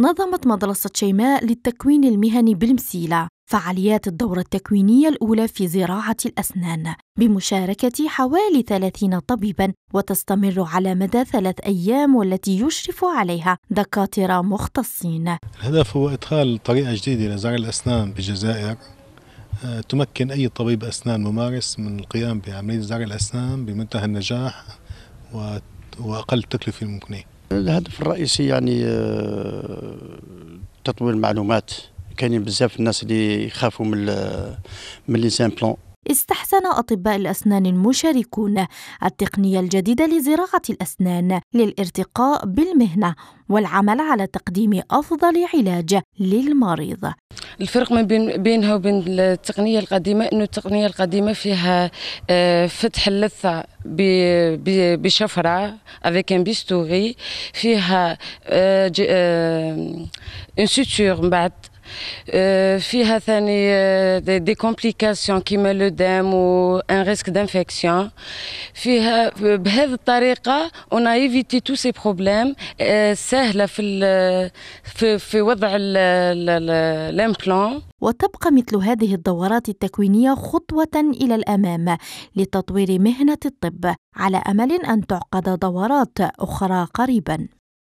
نظمت مدرسة شيماء للتكوين المهني بالمسيلة فعاليات الدورة التكوينية الأولى في زراعة الأسنان بمشاركة حوالي 30 طبيبا وتستمر على مدى ثلاث أيام والتي يشرف عليها دكاترة مختصين الهدف هو إدخال طريقة جديدة لزرع الأسنان بالجزائر آه، تمكن أي طبيب أسنان ممارس من القيام بعملية زرع الأسنان بمنتهى النجاح وأقل التكلفة ممكنة الهدف الرئيسي يعني آه، تطوير المعلومات كاينين بزاف الناس اللي يخافوا من من لي زامبلون استحسن أطباء الأسنان المشاركون التقنية الجديدة لزراعة الأسنان للارتقاء بالمهنة والعمل على تقديم أفضل علاج للمريض الفرق ما بين بينها وبين التقنية القديمة أنه التقنية القديمة فيها آه، فتح اللثة بشفرة avec un بيستوغي فيها اون آه، من آه، بعد فيها ثاني دي كومبليكاسيون كيما لو و ان ريسك دانفيكسيون فيها بهذه الطريقه اون ايفيتي تو سي بروبليم سهله في في, في وضع الامبلون وتبقى مثل هذه الدورات التكوينية خطوة إلى الأمام لتطوير مهنة الطب على أمل أن تعقد دورات أخرى قريباً